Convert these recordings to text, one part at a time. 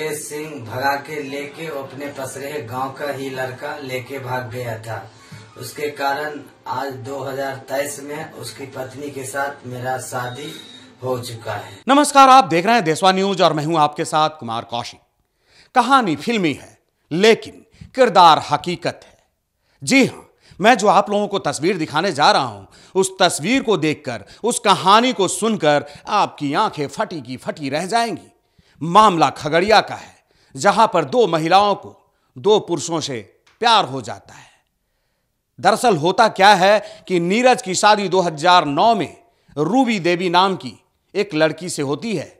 पे सिंह भगा के लेके अपने पसरे गांव का ही लड़का लेके भाग गया था उसके कारण आज 2023 में उसकी पत्नी के साथ मेरा शादी हो चुका है नमस्कार आप देख रहे हैं देशवा न्यूज और मैं हूं आपके साथ कुमार कौशिक कहानी फिल्मी है लेकिन किरदार हकीकत है जी हाँ मैं जो आप लोगों को तस्वीर दिखाने जा रहा हूं उस तस्वीर को देखकर उस कहानी को सुनकर आपकी आंखें फटी की फटी रह जाएंगी मामला खगड़िया का है जहां पर दो महिलाओं को दो पुरुषों से प्यार हो जाता है दरअसल होता क्या है कि नीरज की शादी 2009 में रूबी देवी नाम की एक लड़की से होती है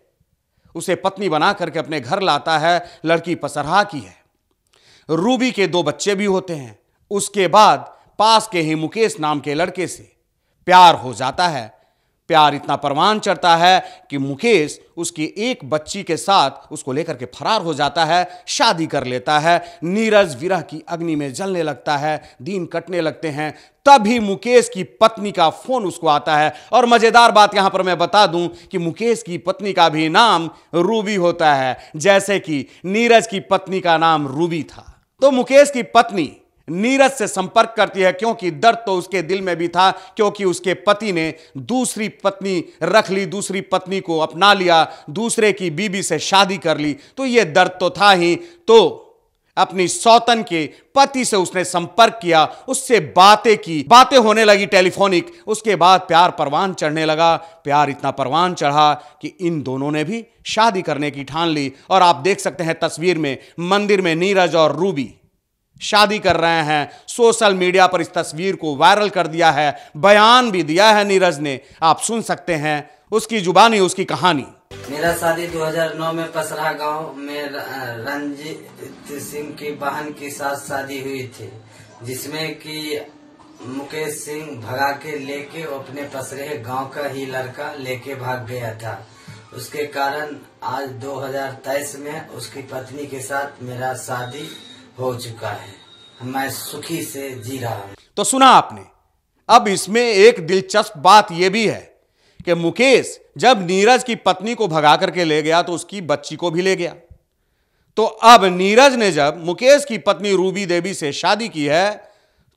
उसे पत्नी बना करके अपने घर लाता है लड़की पसरहा की है रूबी के दो बच्चे भी होते हैं उसके बाद पास के ही मुकेश नाम के लड़के से प्यार हो जाता है प्यार इतना परवान चढ़ता है कि मुकेश उसकी एक बच्ची के साथ उसको लेकर के फरार हो जाता है शादी कर लेता है नीरज विरह की अग्नि में जलने लगता है दिन कटने लगते हैं तभी मुकेश की पत्नी का फोन उसको आता है और मजेदार बात यहां पर मैं बता दूं कि मुकेश की पत्नी का भी नाम रूबी होता है जैसे कि नीरज की पत्नी का नाम रूबी था तो मुकेश की पत्नी नीरज से संपर्क करती है क्योंकि दर्द तो उसके दिल में भी था क्योंकि उसके पति ने दूसरी पत्नी रख ली दूसरी पत्नी को अपना लिया दूसरे की बीबी से शादी कर ली तो यह दर्द तो था ही तो अपनी सौतन के पति से उसने संपर्क किया उससे बातें की बातें होने लगी टेलीफोनिक उसके बाद प्यार परवान चढ़ने लगा प्यार इतना परवान चढ़ा कि इन दोनों ने भी शादी करने की ठान ली और आप देख सकते हैं तस्वीर में मंदिर में नीरज और रूबी शादी कर रहे हैं सोशल मीडिया पर इस तस्वीर को वायरल कर दिया है बयान भी दिया है नीरज ने आप सुन सकते हैं उसकी जुबानी उसकी कहानी मेरा शादी 2009 में पसरा गांव में रंजीत सिंह की बहन के साथ शादी हुई थी जिसमें कि मुकेश सिंह भगा के लेके अपने पसरे गांव का ही लड़का लेके भाग गया था उसके कारण आज 2023 में उसकी पत्नी के साथ मेरा शादी हो चुका है मैं सुखी से जी रहा हूं तो सुना आपने अब इसमें एक दिलचस्प बात यह भी है कि मुकेश जब नीरज की पत्नी को भगा करके ले गया तो उसकी बच्ची को भी ले गया तो अब नीरज ने जब मुकेश की पत्नी रूबी देवी से शादी की है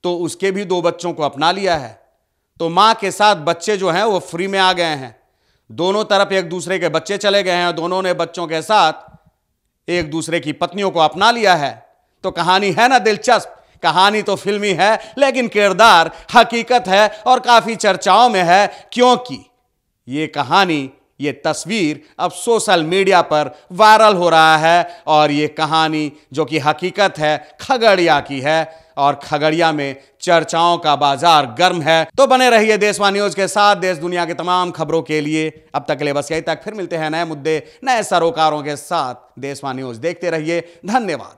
तो उसके भी दो बच्चों को अपना लिया है तो मां के साथ बच्चे जो हैं वो फ्री में आ गए हैं दोनों तरफ एक दूसरे के बच्चे चले गए हैं दोनों ने बच्चों के साथ एक दूसरे की पत्नियों को अपना लिया है तो कहानी है ना दिलचस्प कहानी तो फिल्मी है लेकिन किरदार हकीकत है और काफ़ी चर्चाओं में है क्योंकि ये कहानी ये तस्वीर अब सोशल मीडिया पर वायरल हो रहा है और ये कहानी जो कि हकीकत है खगड़िया की है और खगड़िया में चर्चाओं का बाजार गर्म है तो बने रहिए देशवा न्यूज के साथ देश दुनिया के तमाम खबरों के लिए अब तक के लिए बस यही तक फिर मिलते हैं नए मुद्दे नए सरोकारों के साथ देशवा न्यूज देखते रहिए धन्यवाद